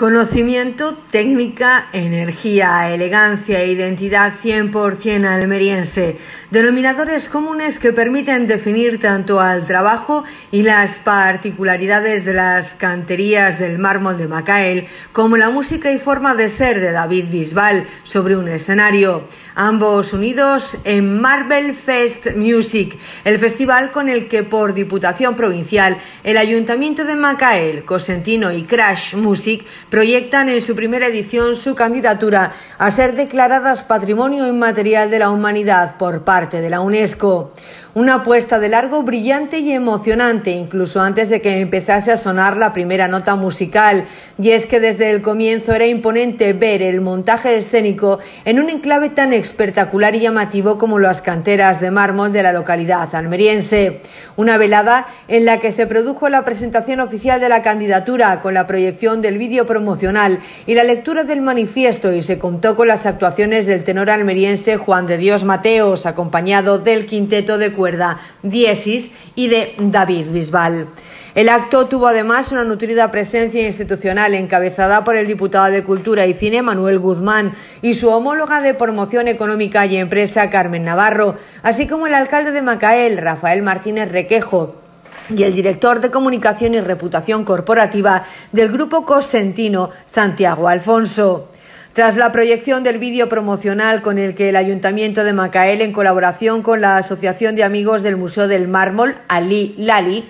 Conocimiento, técnica, energía, elegancia e identidad 100% almeriense. Denominadores comunes que permiten definir tanto al trabajo y las particularidades de las canterías del mármol de Macael como la música y forma de ser de David Bisbal sobre un escenario. Ambos unidos en Marvel Fest Music, el festival con el que por Diputación Provincial el Ayuntamiento de Macael, Cosentino y Crash Music proyectan en su primera edición su candidatura a ser declaradas Patrimonio Inmaterial de la Humanidad por parte de la UNESCO. Una apuesta de largo brillante y emocionante, incluso antes de que empezase a sonar la primera nota musical. Y es que desde el comienzo era imponente ver el montaje escénico en un enclave tan espectacular y llamativo como las canteras de mármol de la localidad almeriense. Una velada en la que se produjo la presentación oficial de la candidatura con la proyección del vídeo promocional y la lectura del manifiesto y se contó con las actuaciones del tenor almeriense Juan de Dios Mateos, acompañado del quinteto de cuerda, Diesis, y de David Bisbal. El acto tuvo además una nutrida presencia institucional encabezada por el diputado de Cultura y Cine Manuel Guzmán y su homóloga de Promoción Económica y Empresa Carmen Navarro, así como el alcalde de Macael, Rafael Martínez Requejo, y el director de Comunicación y Reputación Corporativa del Grupo Cosentino, Santiago Alfonso. Tras la proyección del vídeo promocional con el que el Ayuntamiento de Macael, en colaboración con la Asociación de Amigos del Museo del Mármol, Ali Lali,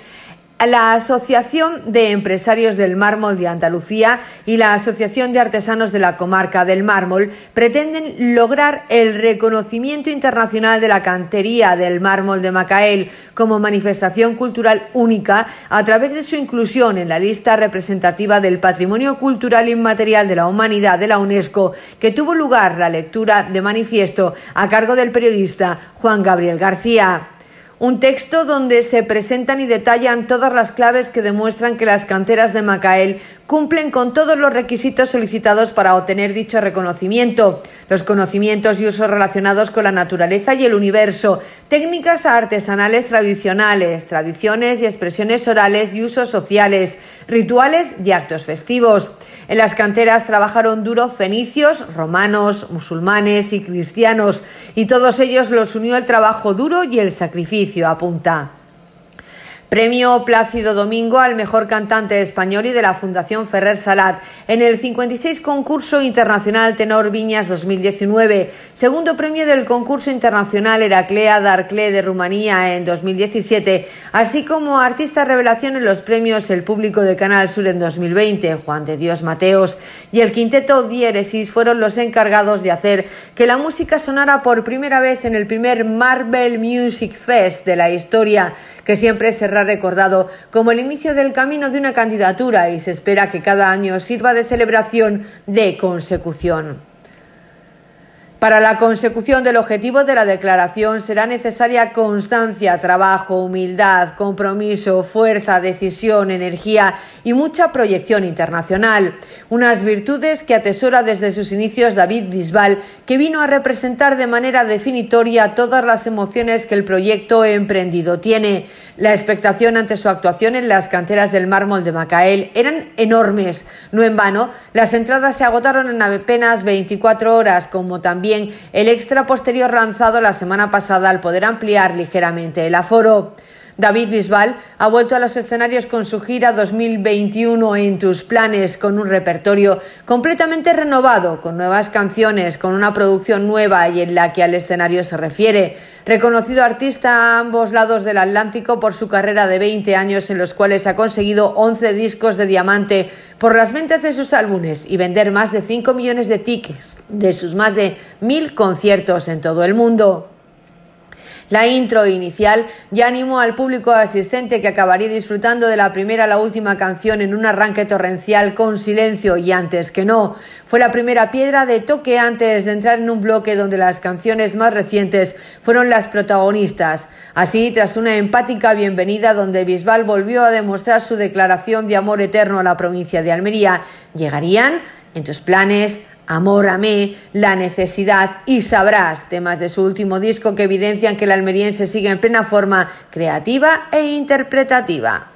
la Asociación de Empresarios del Mármol de Andalucía y la Asociación de Artesanos de la Comarca del Mármol pretenden lograr el reconocimiento internacional de la cantería del mármol de Macael como manifestación cultural única a través de su inclusión en la lista representativa del Patrimonio Cultural Inmaterial de la Humanidad de la UNESCO, que tuvo lugar la lectura de manifiesto a cargo del periodista Juan Gabriel García. Un texto donde se presentan y detallan todas las claves que demuestran que las canteras de Macael cumplen con todos los requisitos solicitados para obtener dicho reconocimiento, los conocimientos y usos relacionados con la naturaleza y el universo, técnicas artesanales tradicionales, tradiciones y expresiones orales y usos sociales, rituales y actos festivos. En las canteras trabajaron duro fenicios, romanos, musulmanes y cristianos, y todos ellos los unió el trabajo duro y el sacrificio apunta. Premio Plácido Domingo al mejor cantante español y de la Fundación Ferrer Salat en el 56 Concurso Internacional Tenor Viñas 2019. Segundo premio del Concurso Internacional Heraclea Darclé de Rumanía en 2017, así como artista revelación en los premios El Público de Canal Sur en 2020, Juan de Dios Mateos y el Quinteto Diéresis fueron los encargados de hacer que la música sonara por primera vez en el primer Marvel Music Fest de la historia, que siempre se recordado como el inicio del camino de una candidatura y se espera que cada año sirva de celebración de consecución. Para la consecución del objetivo de la declaración será necesaria constancia, trabajo, humildad, compromiso, fuerza, decisión, energía y mucha proyección internacional. Unas virtudes que atesora desde sus inicios David Bisbal, que vino a representar de manera definitoria todas las emociones que el proyecto emprendido tiene. La expectación ante su actuación en las canteras del mármol de Macael eran enormes. No en vano, las entradas se agotaron en apenas 24 horas, como también el extra posterior lanzado la semana pasada al poder ampliar ligeramente el aforo. David Bisbal ha vuelto a los escenarios con su gira 2021 en tus planes, con un repertorio completamente renovado, con nuevas canciones, con una producción nueva y en la que al escenario se refiere. Reconocido artista a ambos lados del Atlántico por su carrera de 20 años en los cuales ha conseguido 11 discos de diamante por las ventas de sus álbumes y vender más de 5 millones de tickets de sus más de mil conciertos en todo el mundo. La intro inicial ya animó al público asistente que acabaría disfrutando de la primera a la última canción en un arranque torrencial con silencio y antes que no. Fue la primera piedra de toque antes de entrar en un bloque donde las canciones más recientes fueron las protagonistas. Así, tras una empática bienvenida donde Bisbal volvió a demostrar su declaración de amor eterno a la provincia de Almería, llegarían en tus planes Amor a mí, La necesidad y Sabrás, temas de su último disco que evidencian que el almeriense sigue en plena forma creativa e interpretativa.